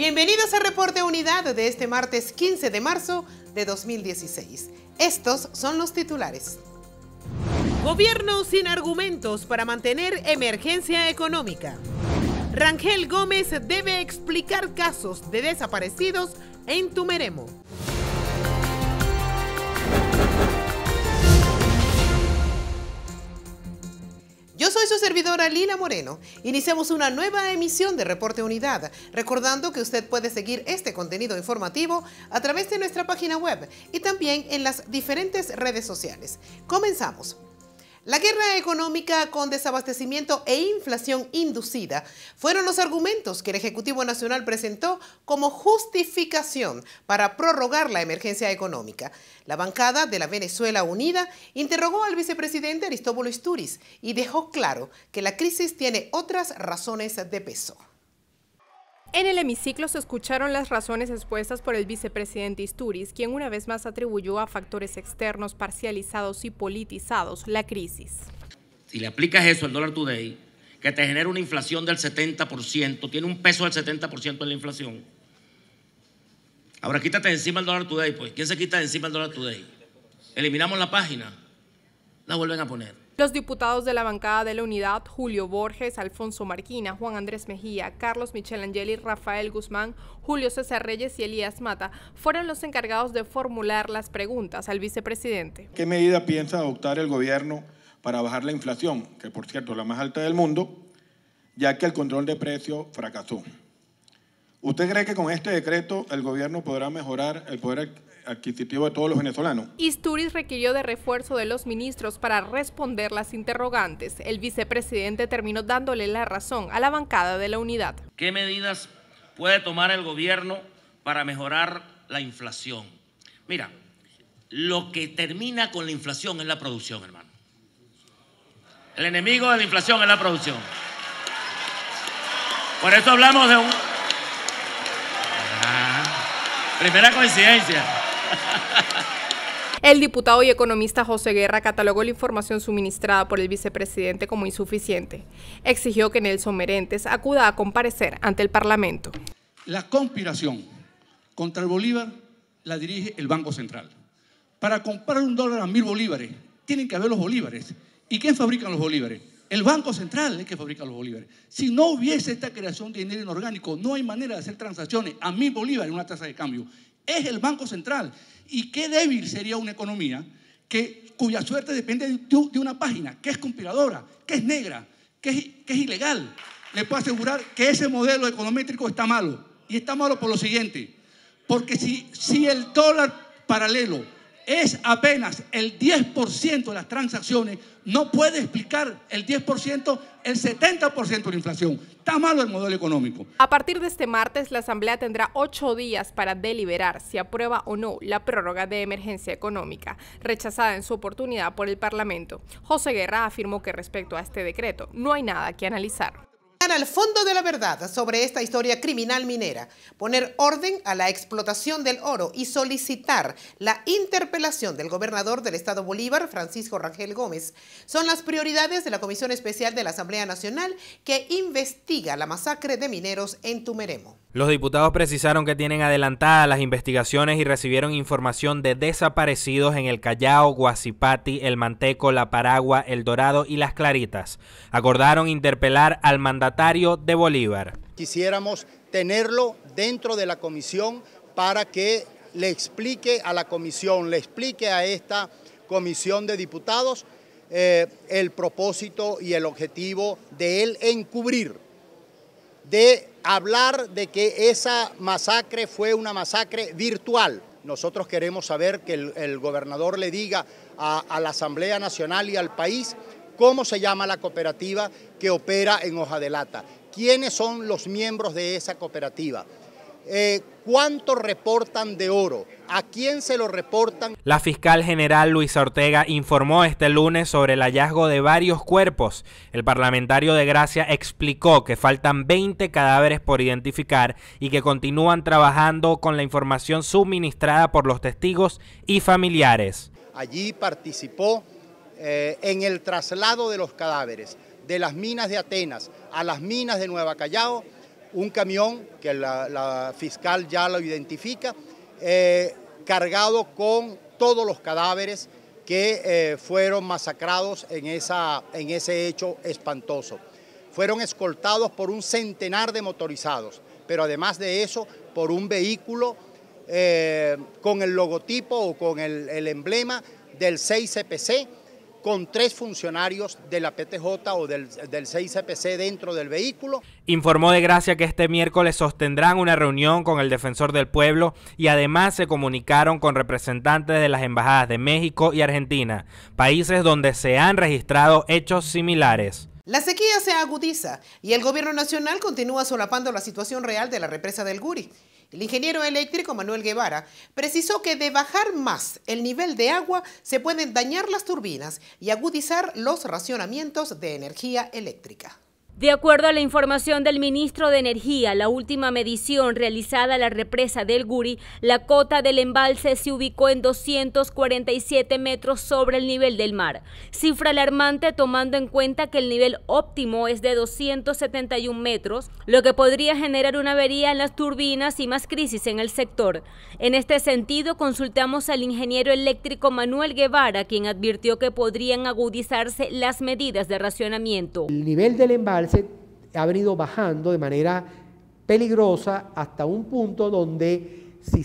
Bienvenidos a reporte unidad de este martes 15 de marzo de 2016. Estos son los titulares. Gobierno sin argumentos para mantener emergencia económica. Rangel Gómez debe explicar casos de desaparecidos en Tumeremo. servidora Lina Moreno. Iniciamos una nueva emisión de Reporte Unidad, recordando que usted puede seguir este contenido informativo a través de nuestra página web y también en las diferentes redes sociales. Comenzamos. La guerra económica con desabastecimiento e inflación inducida fueron los argumentos que el Ejecutivo Nacional presentó como justificación para prorrogar la emergencia económica. La bancada de la Venezuela Unida interrogó al vicepresidente Aristóbulo Isturiz y dejó claro que la crisis tiene otras razones de peso. En el hemiciclo se escucharon las razones expuestas por el vicepresidente Isturiz, quien una vez más atribuyó a factores externos parcializados y politizados la crisis. Si le aplicas eso al dólar today, que te genera una inflación del 70%, tiene un peso del 70% en la inflación. Ahora quítate encima el dólar today, pues. ¿Quién se quita encima el dólar today? Eliminamos la página, la vuelven a poner. Los diputados de la bancada de la unidad, Julio Borges, Alfonso Marquina, Juan Andrés Mejía, Carlos Michelangeli, Rafael Guzmán, Julio César Reyes y Elías Mata, fueron los encargados de formular las preguntas al vicepresidente. ¿Qué medida piensa adoptar el gobierno para bajar la inflación, que por cierto es la más alta del mundo, ya que el control de precios fracasó? ¿Usted cree que con este decreto el gobierno podrá mejorar el poder adquisitivo de todos los venezolanos? Isturiz requirió de refuerzo de los ministros para responder las interrogantes. El vicepresidente terminó dándole la razón a la bancada de la unidad. ¿Qué medidas puede tomar el gobierno para mejorar la inflación? Mira, lo que termina con la inflación es la producción, hermano. El enemigo de la inflación es la producción. Por eso hablamos de un Primera coincidencia. El diputado y economista José Guerra catalogó la información suministrada por el vicepresidente como insuficiente. Exigió que Nelson Merentes acuda a comparecer ante el Parlamento. La conspiración contra el Bolívar la dirige el Banco Central. Para comprar un dólar a mil bolívares, tienen que haber los bolívares. ¿Y quién fabrica los bolívares? El Banco Central es el que fabrica los bolívares. Si no hubiese esta creación de dinero inorgánico, no hay manera de hacer transacciones a mil bolívares en una tasa de cambio. Es el Banco Central. Y qué débil sería una economía que, cuya suerte depende de, una página que es compiladora? que es negra, que es, que es ilegal. Le puedo asegurar que ese modelo econométrico está malo. Y está malo por lo siguiente. Porque si, si el dólar paralelo es apenas el 10% de las transacciones, no puede explicar el 10%, el 70% de la inflación. Está malo el modelo económico. A partir de este martes, la Asamblea tendrá ocho días para deliberar si aprueba o no la prórroga de emergencia económica, rechazada en su oportunidad por el Parlamento. José Guerra afirmó que respecto a este decreto no hay nada que analizar al fondo de la verdad sobre esta historia criminal minera, poner orden a la explotación del oro y solicitar la interpelación del gobernador del Estado Bolívar, Francisco Rangel Gómez, son las prioridades de la Comisión Especial de la Asamblea Nacional que investiga la masacre de mineros en Tumeremo. Los diputados precisaron que tienen adelantadas las investigaciones y recibieron información de desaparecidos en el Callao, Guasipati, El Manteco, La Paragua, El Dorado y Las Claritas. Acordaron interpelar al mandatario de Bolívar. Quisiéramos tenerlo dentro de la comisión para que le explique a la comisión, le explique a esta comisión de diputados eh, el propósito y el objetivo de él encubrir, de hablar de que esa masacre fue una masacre virtual. Nosotros queremos saber que el, gobernador le diga a la Asamblea Nacional y al país cómo se llama la cooperativa que opera en Hoja de Lata, quiénes son los miembros de esa cooperativa, eh, cuánto reportan de oro, a quién se lo reportan. La fiscal general Luis Ortega informó este lunes sobre el hallazgo de varios cuerpos. El parlamentario de Gracia explicó que faltan 20 cadáveres por identificar y que continúan trabajando con la información suministrada por los testigos y familiares. Allí participó eh, en el traslado de los cadáveres de las minas de Atenas a las minas de Nueva Callao, un camión que la, fiscal ya lo identifica, eh, cargado con todos los cadáveres que eh, fueron masacrados en, esa, en ese hecho espantoso. Fueron escoltados por un centenar de motorizados, pero además de eso, por un vehículo con el logotipo o con el, el emblema del 6CPC, con tres funcionarios de la PTJ o del, del 6CPC e dentro del vehículo. Informó de Gracia que este miércoles sostendrán una reunión con el defensor del pueblo y además se comunicaron con representantes de las embajadas de México y Argentina, países donde se han registrado hechos similares. La sequía se agudiza y el gobierno nacional continúa solapando la situación real de la represa del Guri. El ingeniero eléctrico Manuel Guevara precisó que de bajar más el nivel de agua se pueden dañar las turbinas y agudizar los racionamientos de energía eléctrica. De acuerdo a la información del ministro de Energía, la última medición realizada a la represa del Guri, la cota del embalse se ubicó en 247 metros sobre el nivel del mar, cifra alarmante tomando en cuenta que el nivel óptimo es de 271 metros, lo que podría generar una avería en las turbinas y más crisis en el sector. En este sentido, consultamos al ingeniero eléctrico Manuel Guevara, quien advirtió que podrían agudizarse las medidas de racionamiento. El nivel del embalse ha venido bajando de manera peligrosa hasta un punto donde si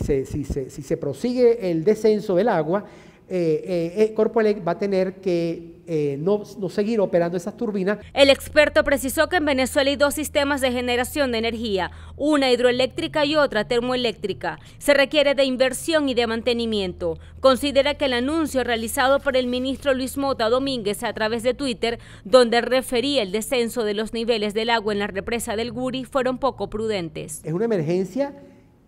se prosigue el descenso del agua, eh, eh, eh Corpoelec va a tener que eh, no, no, seguir operando esas turbinas. El experto precisó que en Venezuela hay dos sistemas de generación de energía, una hidroeléctrica y otra termoeléctrica. Se requiere de inversión y de mantenimiento. Considera que el anuncio realizado por el ministro Luis Mota Domínguez a través de Twitter, donde refería el descenso de los niveles del agua en la represa del Guri, fueron poco prudentes. Es una emergencia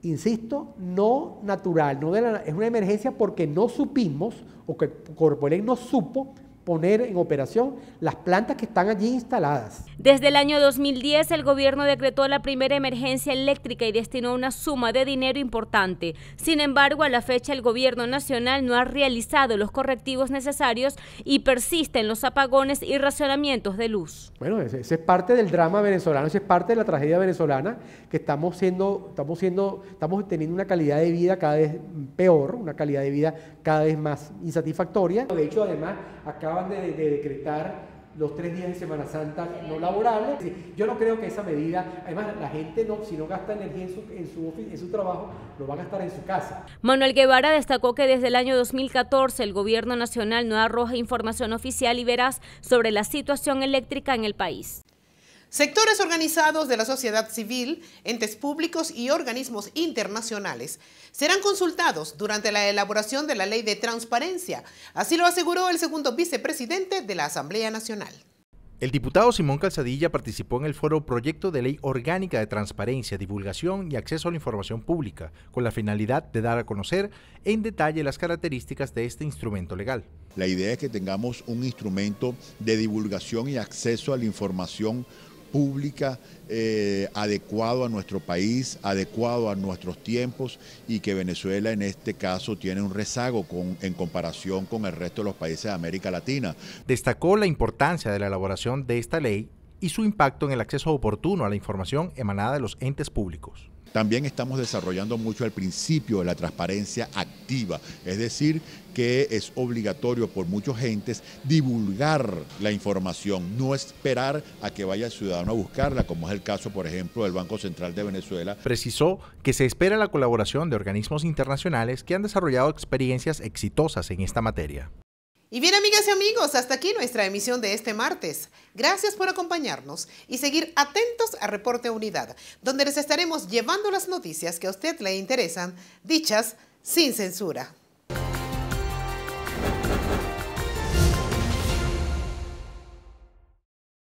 insisto, no natural, no de la, es una emergencia porque no supimos o que Corporel no supo poner en operación las plantas que están allí instaladas. Desde el año 2010 el gobierno decretó la primera emergencia eléctrica y destinó una suma de dinero importante. Sin embargo, a la fecha el gobierno nacional no ha realizado los correctivos necesarios y persisten los apagones y racionamientos de luz. Bueno, ese, es parte del drama venezolano, ese es parte de la tragedia venezolana que estamos siendo estamos siendo estamos teniendo una calidad de vida cada vez peor, una calidad de vida cada vez más insatisfactoria. De hecho, además acaba de, decretar los tres días de Semana Santa no laborables. Yo no creo que esa medida, además la gente no, si no gasta energía en su, en su, en su trabajo, lo va a gastar en su casa. Manuel Guevara destacó que desde el año 2014 el gobierno nacional no arroja información oficial y veraz sobre la situación eléctrica en el país sectores organizados de la sociedad civil, entes públicos y organismos internacionales serán consultados durante la elaboración de la ley de transparencia. Así lo aseguró el segundo vicepresidente de la Asamblea Nacional. El diputado Simón Calzadilla participó en el foro Proyecto de Ley Orgánica de Transparencia, Divulgación y Acceso a la Información Pública, con la finalidad de dar a conocer en detalle las características de este instrumento legal. La idea es que tengamos un instrumento de divulgación y acceso a la información pública eh, adecuado a nuestro país, adecuado a nuestros tiempos y que Venezuela en este caso tiene un rezago en comparación con el resto de los países de América Latina. Destacó la importancia de la elaboración de esta ley y su impacto en el acceso oportuno a la información emanada de los entes públicos. También estamos desarrollando mucho el principio de la transparencia activa, es decir, que es obligatorio por muchos gentes divulgar la información, no esperar a que vaya el ciudadano a buscarla, como es el caso, por ejemplo, del Banco Central de Venezuela. Precisó que se espera la colaboración de organismos internacionales que han desarrollado experiencias exitosas en esta materia. Y bien amigas y amigos, hasta aquí nuestra emisión de este martes. Gracias por acompañarnos y seguir atentos a Reporte Unidad, donde les estaremos llevando las noticias que a usted le interesan, dichas sin censura.